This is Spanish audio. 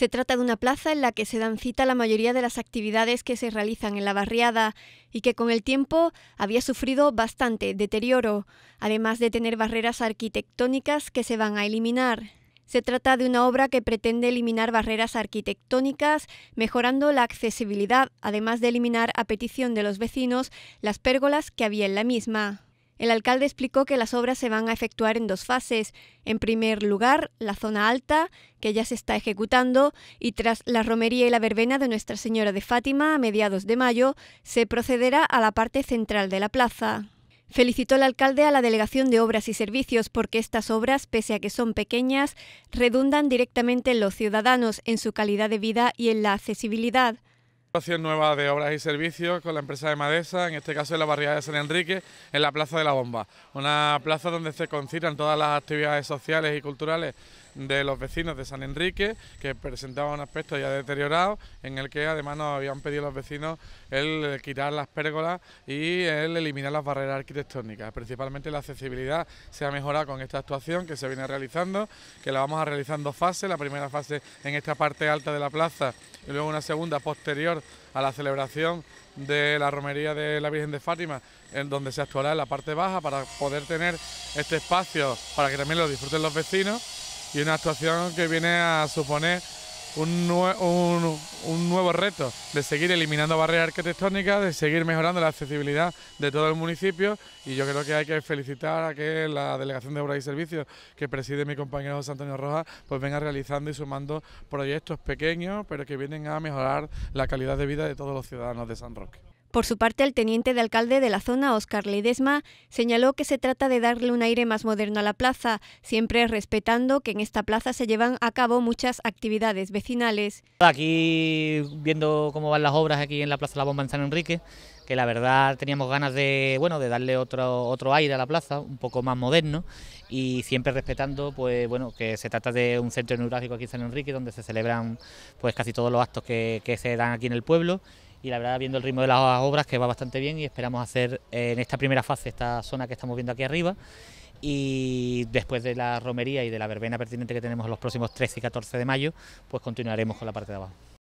Se trata de una plaza en la que se dan cita la mayoría de las actividades que se realizan en la barriada y que con el tiempo había sufrido bastante deterioro, además de tener barreras arquitectónicas que se van a eliminar. Se trata de una obra que pretende eliminar barreras arquitectónicas, mejorando la accesibilidad, además de eliminar a petición de los vecinos las pérgolas que había en la misma. El alcalde explicó que las obras se van a efectuar en dos fases. En primer lugar, la zona alta, que ya se está ejecutando, y tras la romería y la verbena de Nuestra Señora de Fátima a mediados de mayo, se procederá a la parte central de la plaza. Felicitó el alcalde a la Delegación de Obras y Servicios porque estas obras, pese a que son pequeñas, redundan directamente en los ciudadanos, en su calidad de vida y en la accesibilidad. Situación nueva de obras y servicios con la empresa de Madesa, en este caso en la barriada de San Enrique, en la Plaza de la Bomba. Una plaza donde se concitan todas las actividades sociales y culturales de los vecinos de San Enrique, que presentaba un aspecto ya deteriorado, en el que además nos habían pedido los vecinos el quitar las pérgolas y el eliminar las barreras arquitectónicas. Principalmente la accesibilidad se ha mejorado con esta actuación que se viene realizando, que la vamos a realizar en dos fases, la primera fase en esta parte alta de la plaza y luego una segunda posterior a la celebración de la romería de la Virgen de Fátima, en donde se actuará en la parte baja para poder tener este espacio para que también lo disfruten los vecinos y una actuación que viene a suponer un, un, nuevo reto de seguir eliminando barreras arquitectónicas, de seguir mejorando la accesibilidad de todo el municipio y yo creo que hay que felicitar a que la Delegación de Obras y Servicios que preside mi compañero José Antonio Rojas pues venga realizando y sumando proyectos pequeños pero que vienen a mejorar la calidad de vida de todos los ciudadanos de San Roque. Por su parte, el teniente de alcalde de la zona, Oscar Ledesma, señaló que se trata de darle un aire más moderno a la plaza, siempre respetando que en esta plaza se llevan a cabo muchas actividades vecinales. Aquí viendo cómo van las obras aquí en la Plaza La Bomba en San Enrique, que la verdad teníamos ganas de bueno de darle otro otro aire a la plaza, un poco más moderno y siempre respetando pues bueno que se trata de un centro neurálgico aquí en San Enrique donde se celebran pues casi todos los actos que se dan aquí en el pueblo y la verdad viendo el ritmo de las obras que va bastante bien y esperamos hacer eh, en esta primera fase esta zona que estamos viendo aquí arriba y después de la romería y de la verbena pertinente que tenemos los próximos 13 y 14 de mayo, pues continuaremos con la parte de abajo.